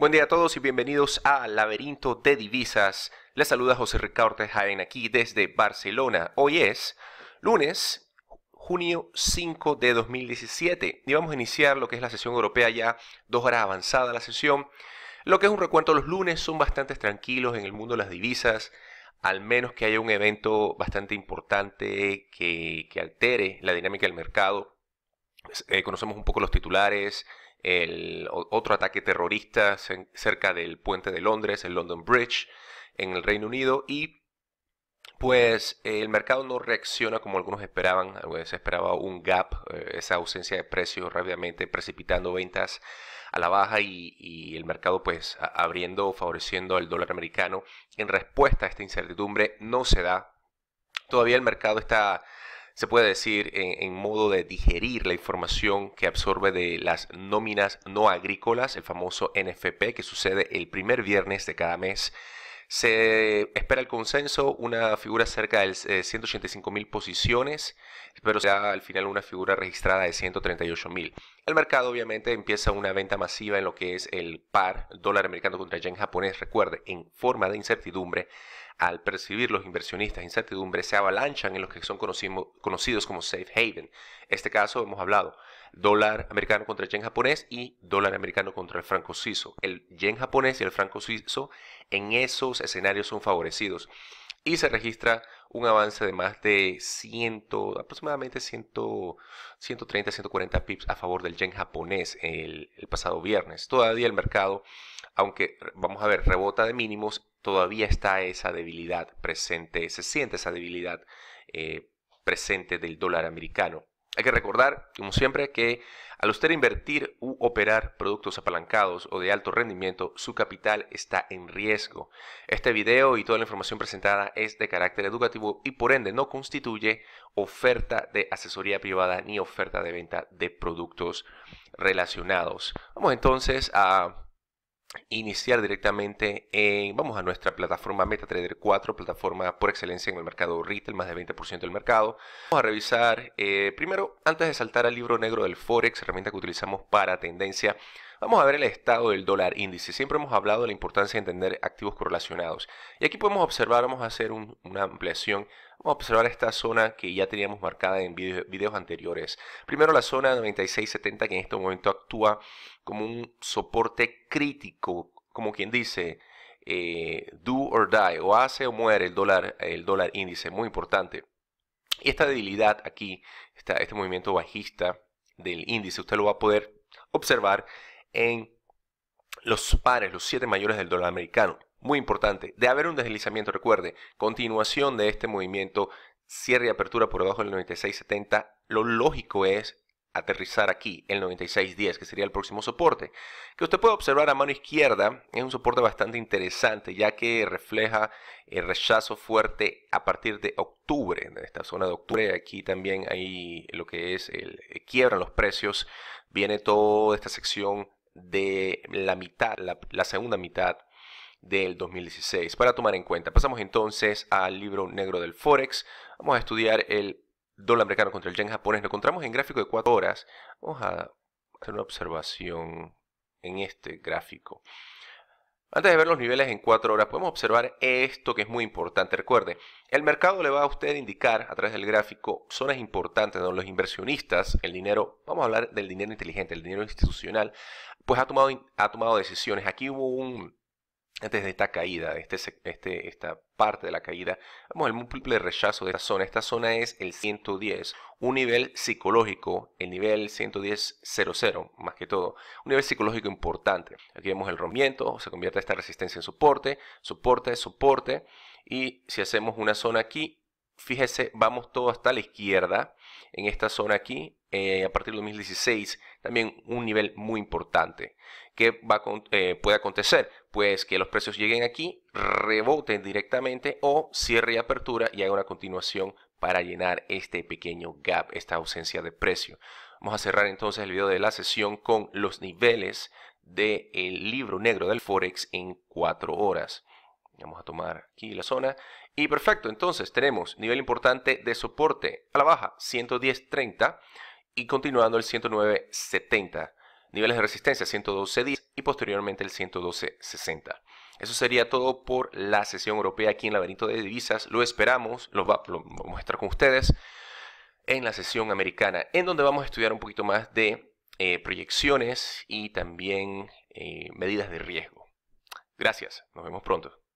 Buen día a todos y bienvenidos a Laberinto de Divisas. Les saluda José Ricardo Jaén aquí desde Barcelona. Hoy es lunes, junio 5 de 2017 y vamos a iniciar lo que es la sesión europea ya dos horas avanzada la sesión. Lo que es un recuento los lunes son bastante tranquilos en el mundo de las divisas, al menos que haya un evento bastante importante que, altere la dinámica del mercado. Eh, conocemos un poco los titulares, el, otro ataque terrorista cerca del puente de Londres, el London Bridge, en el Reino Unido y pues el mercado no reacciona como algunos esperaban, se esperaba un gap, eh, esa ausencia de precios rápidamente precipitando ventas a la baja y, y el mercado pues abriendo, favoreciendo al dólar americano. En respuesta a esta incertidumbre no se da. Todavía el mercado está se puede decir, en, modo de digerir la información que absorbe de las nóminas no agrícolas, el famoso NFP, que sucede el primer viernes de cada mes. Se espera el consenso, una figura cerca de 185 eh, mil posiciones, pero sea al final una figura registrada de 138 mil. El mercado obviamente empieza una venta masiva en lo que es el par dólar americano contra yen japonés, recuerde, en forma de incertidumbre al percibir los inversionistas incertidumbre, se avalanchan en los que son conocidos como safe haven. En este caso hemos hablado dólar americano contra el yen japonés y dólar americano contra el franco suizo. El yen japonés y el franco suizo en esos escenarios son favorecidos y se registra un avance de más de 100, aproximadamente 130, 140 pips a favor del yen japonés el, pasado viernes. Todavía el mercado, aunque vamos a ver, rebota de mínimos, todavía está esa debilidad presente, se siente esa debilidad eh, presente del dólar americano. Hay que recordar, como siempre, que al usted invertir u operar productos apalancados o de alto rendimiento, su capital está en riesgo. Este video y toda la información presentada es de carácter educativo y por ende no constituye oferta de asesoría privada ni oferta de venta de productos relacionados. Vamos entonces a iniciar directamente en, vamos a nuestra plataforma MetaTrader 4, plataforma por excelencia en el mercado retail, más de 20% del mercado. Vamos a revisar, eh, primero, antes de saltar al libro negro del Forex, herramienta que utilizamos para tendencia, Vamos a ver el estado del dólar índice. Siempre hemos hablado de la importancia de entender activos correlacionados. Y aquí podemos observar, vamos a hacer una ampliación Vamos a observar esta zona que ya teníamos marcada en videos anteriores. Primero la zona 9670 que en este momento actúa como un soporte crítico, como quien dice, eh, do or die, o hace o muere el dólar, el dólar índice, muy importante. Y esta debilidad aquí, este movimiento bajista del índice, usted lo va a poder observar en los pares, los siete mayores del dólar americano. Muy importante, de haber un deslizamiento, recuerde, continuación de este movimiento, cierre y apertura por debajo del 96.70, lo lógico es aterrizar aquí, el 96.10, que sería el próximo soporte, que usted puede observar a mano izquierda, es un soporte bastante interesante, ya que refleja el rechazo fuerte a partir de octubre, en esta zona de octubre, aquí también hay lo que es el, el eh, quiebra en los precios, viene toda esta sección de la mitad, la, segunda mitad del 2016 para tomar en cuenta. Pasamos entonces al libro negro del Forex. Vamos a estudiar el dólar americano contra el yen japonés. Lo encontramos en gráfico de 4 horas. Vamos a hacer una observación en este gráfico. Antes de ver los niveles en 4 horas, podemos observar esto que es muy importante. Recuerde, el mercado le va a usted indicar a través del gráfico zonas importantes donde los inversionistas, el dinero, vamos a hablar del dinero inteligente, el dinero institucional, pues ha tomado, ha tomado decisiones. Aquí hubo un, antes de esta caída, de este, este, esta parte de la caída, vamos el múltiple rechazo de esta zona. Esta zona es el 110, un nivel psicológico, el nivel 110.00 más que todo, un nivel psicológico importante. Aquí vemos el rompimiento, se convierte esta resistencia en soporte, soporte, soporte, y si hacemos una zona aquí, fíjese, vamos todo hasta la izquierda, en esta zona aquí, eh, a partir de 2016, también un nivel muy importante. ¿Qué eh, puede acontecer? pues que los precios lleguen aquí, reboten directamente o cierre y apertura y haga una continuación para llenar este pequeño gap, esta ausencia de precio. Vamos a cerrar entonces el video de la sesión con los niveles del libro negro del Forex en 4 horas. Vamos a tomar aquí la zona. Y perfecto, entonces tenemos nivel importante de soporte a la baja, 110.30 y continuando el 109.70 niveles de resistencia 112.10 y posteriormente el 112.60. Eso sería todo por la sesión europea aquí en Laberinto de Divisas. Lo esperamos, lo, va, vamos a mostrar con ustedes en la sesión americana, en donde vamos a estudiar un poquito más de eh, proyecciones y también eh, medidas de riesgo. Gracias, nos vemos pronto.